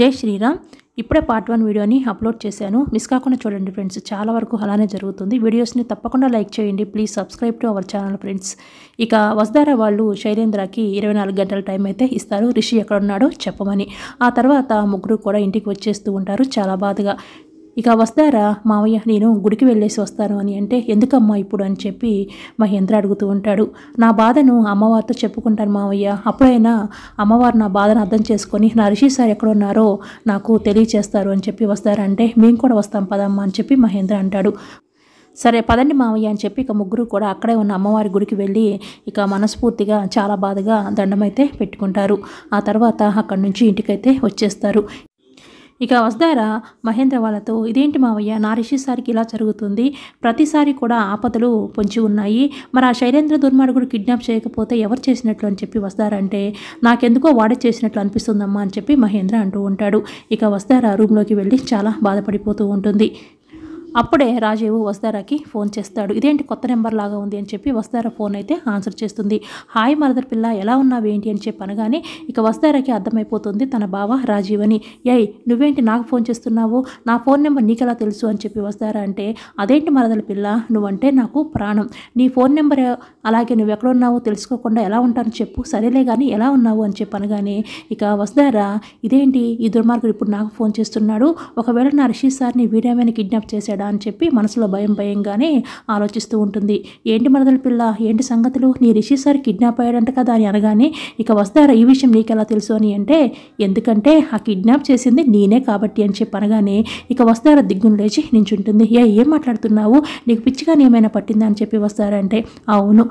జై శ్రీరామ్ ఇప్పుడే part one వీడియోని అప్లోడ్ చేశాను మిస్ కాకుండా చూడండి ఫ్రెండ్స్ చాలా వరకు అలానే జరుగుతుంది వీడియోస్ని తప్పకుండా లైక్ చేయండి please subscribe to our channel friends ఇక వసుధార వాళ్ళు శైలేంద్రకి ఇరవై నాలుగు గంటల టైం అయితే ఇస్తారు రిషి ఎక్కడున్నాడో చెప్పమని ఆ తర్వాత ముగ్గురు కూడా ఇంటికి వచ్చేస్తూ ఉంటారు చాలా బాధగా ఇక వస్తారా మావయ్య నేను గుడికి వెళ్ళేసి వస్తాను అని అంటే ఎందుకమ్మా ఇప్పుడు అని చెప్పి మహేంద్ర అడుగుతూ ఉంటాడు నా బాధను అమ్మవారితో చెప్పుకుంటాను మావయ్య అప్పుడైనా అమ్మవారు నా బాధను అర్థం చేసుకొని నా ఋషి సార్ ఎక్కడున్నారో నాకు తెలియచేస్తారు అని చెప్పి వస్తారంటే మేము కూడా వస్తాం పదమ్మా అని చెప్పి మహేంద్ర అంటాడు సరే పదండి మావయ్య అని చెప్పి ఇక ముగ్గురు కూడా అక్కడే ఉన్న అమ్మవారి గుడికి వెళ్ళి ఇక మనస్ఫూర్తిగా చాలా బాధగా దండమైతే పెట్టుకుంటారు ఆ తర్వాత అక్కడి నుంచి ఇంటికైతే వచ్చేస్తారు ఇక వస్తారా మహేంద్ర వాళ్ళతో ఇదేంటి మావయ్య నా సారికి ఇలా జరుగుతుంది ప్రతిసారి కూడా ఆపదలు పొంచి ఉన్నాయి మరి ఆ శైలేంద్ర దుర్మార్గుడు కిడ్నాప్ చేయకపోతే ఎవరు చేసినట్లు అని చెప్పి వస్తారంటే నాకెందుకో వాడే చేసినట్లు అనిపిస్తుందమ్మా అని చెప్పి మహేంద్ర అంటూ ఉంటాడు ఇక వస్తారా రూమ్లోకి వెళ్ళి చాలా బాధపడిపోతూ ఉంటుంది అప్పుడే రాజీవ్ వస్తారాకి ఫోన్ చేస్తాడు ఇదేంటి కొత్త నెంబర్ లాగా ఉంది అని చెప్పి వస్తారా ఫోన్ అయితే ఆన్సర్ చేస్తుంది హాయ్ మరదర్ పిల్ల ఎలా ఉన్నావు ఏంటి అని చెప్పి అనగానే ఇక వస్తారాకి అర్థమైపోతుంది తన బావ రాజీవ్ అని ఏయ్ నువ్వేంటి నాకు ఫోన్ చేస్తున్నావు నా ఫోన్ నెంబర్ నీకెలా తెలుసు అని చెప్పి వస్తారా అంటే అదేంటి మరదల పిల్ల నువ్వంటే నాకు ప్రాణం నీ ఫోన్ నెంబర్ అలాగే నువ్వు ఎక్కడున్నావో తెలుసుకోకుండా ఎలా ఉంటానని చెప్పు సరేలే కానీ ఎలా ఉన్నావు అని చెప్పి అనగానే ఇక వస్తారా ఇదేంటి ఈ దుర్మార్గుడు ఇప్పుడు నాకు ఫోన్ చేస్తున్నాడు ఒకవేళ నా రిషి సార్ని వీడేమైనా కిడ్నాప్ చేశాడు కదా అని చెప్పి మనసులో భయం భయంగానే ఆలోచిస్తూ ఉంటుంది ఏంటి మరదల పిల్ల ఏంటి సంగతులు నీ రిషి సార్ కిడ్నాప్ అయ్యాడంట కదా అని అనగానే ఇక వస్తారా ఈ విషయం ఎలా తెలుసు అని అంటే ఎందుకంటే ఆ కిడ్నాప్ చేసింది నేనే కాబట్టి అని చెప్పి అనగానే ఇక వస్తారా దిగ్గును లేచి నించుంటుంది ఏ ఏం మాట్లాడుతున్నావు నీకు పిచ్చిగా ఏమైనా పట్టిందా అని చెప్పి వస్తారంటే అవును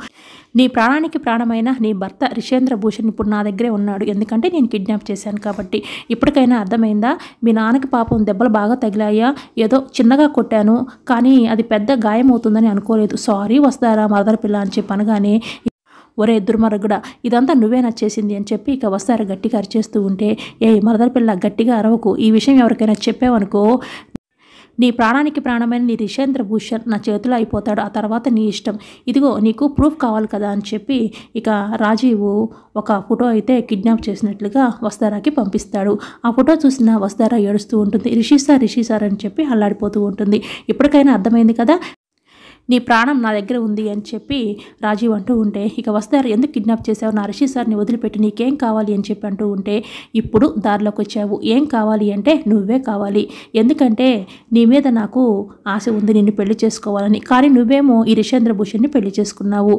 నీ ప్రాణానికి ప్రాణమైన నీ భర్త రిషేంద్ర భూషణ్ ఇప్పుడు నా దగ్గరే ఉన్నాడు ఎందుకంటే నేను కిడ్నాప్ చేశాను కాబట్టి ఇప్పటికైనా అర్థమైందా మీ నాన్నకి పాపం దెబ్బలు బాగా తగిలాయా ఏదో చిన్నగా కొట్టాను కానీ అది పెద్ద గాయం అవుతుందని అనుకోలేదు సారీ వస్తారా మదర్ పిల్ల అని చెప్పి అనగానే ఒరే దుర్మరగుడ ఇదంతా నువ్వే నచ్చేసింది అని చెప్పి ఇక వస్తారు గట్టిగా అరిచేస్తూ ఉంటే ఏ మరదర పిల్ల గట్టిగా అరవకు ఈ విషయం ఎవరికైనా చెప్పావనుకో నీ ప్రాణానికి ప్రాణమైన నీ రిషేంద్ర భూషణ్ నా చేతిలో అయిపోతాడు ఆ తర్వాత నీ ఇష్టం ఇదిగో నీకు ప్రూఫ్ కావాలి కదా అని చెప్పి ఇక రాజీవ్ ఒక ఫోటో అయితే కిడ్నాప్ చేసినట్లుగా వస్తారాకి పంపిస్తాడు ఆ ఫోటో చూసిన వస్తారా ఏడుస్తూ ఉంటుంది రిషి సార్ రిషి సార్ అని చెప్పి అల్లాడిపోతూ ఉంటుంది ఇప్పటికైనా అర్థమైంది కదా నీ ప్రాణం నా దగ్గర ఉంది అని చెప్పి రాజీవ్ అంటూ ఉంటే ఇక వస్తారు ఎందుకు కిడ్నాప్ చేశావు నా రిషి సార్ని వదిలిపెట్టి నీకేం కావాలి అని చెప్పి అంటూ ఉంటే ఇప్పుడు దారిలోకి వచ్చావు ఏం కావాలి అంటే నువ్వే కావాలి ఎందుకంటే నీ మీద నాకు ఆశ ఉంది నిన్ను పెళ్లి చేసుకోవాలని కానీ నువ్వేమో ఈ రిషేంద్ర భూషణ్ని పెళ్లి చేసుకున్నావు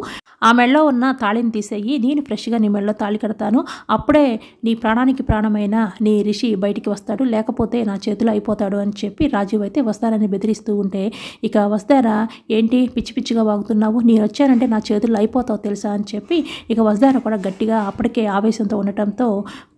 ఆ మెళ్ళలో ఉన్న తాళిని తీసేయి నేను ఫ్రెష్గా నీ మెళ్ళలో తాళి కడతాను అప్పుడే నీ ప్రాణానికి ప్రాణమైన నీ రిషి బయటికి వస్తాడు లేకపోతే నా చేతిలో అయిపోతాడు అని చెప్పి రాజీవ్ అయితే వస్తారని బెదిరిస్తూ ఉంటే ఇక వస్తారా ఏంటి పిచ్చి పిచ్చిగా వాగుతున్నావు నేను వచ్చానంటే నా చేతుల్లో అయిపోతావు తెలుసా అని చెప్పి ఇక వజార కూడా గట్టిగా అప్పటికే ఆవేశంతో ఉండటంతో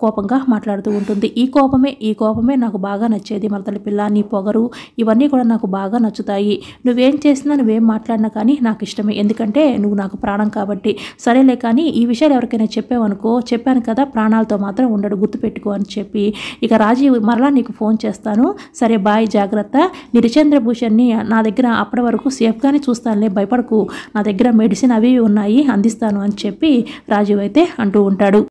కోపంగా మాట్లాడుతూ ఉంటుంది ఈ కోపమే ఈ కోపమే నాకు బాగా నచ్చేది మరతల పిల్ల నీ పొగరు ఇవన్నీ కూడా నాకు బాగా నచ్చుతాయి నువ్వేం చేసినా నువ్వేం మాట్లాడినా కానీ నాకు ఇష్టమే ఎందుకంటే నువ్వు నాకు ప్రాణం కాబట్టి సరేలే కానీ ఈ విషయాలు ఎవరికైనా చెప్పావనుకో చెప్పాను కదా ప్రాణాలతో మాత్రం ఉండడు గుర్తుపెట్టుకో అని చెప్పి ఇక రాజీవ్ మరలా నీకు ఫోన్ చేస్తాను సరే బాయ్ జాగ్రత్త నిరిచంద్రభూషణ్ని నా దగ్గర అప్పటి వరకు సేఫ్గానే చూ చూస్తానులే భయపడకు నా దగ్గర మెడిసిన్ అవి ఉన్నాయి అందిస్తాను అని చెప్పి రాజీవ్ అయితే అంటూ ఉంటాడు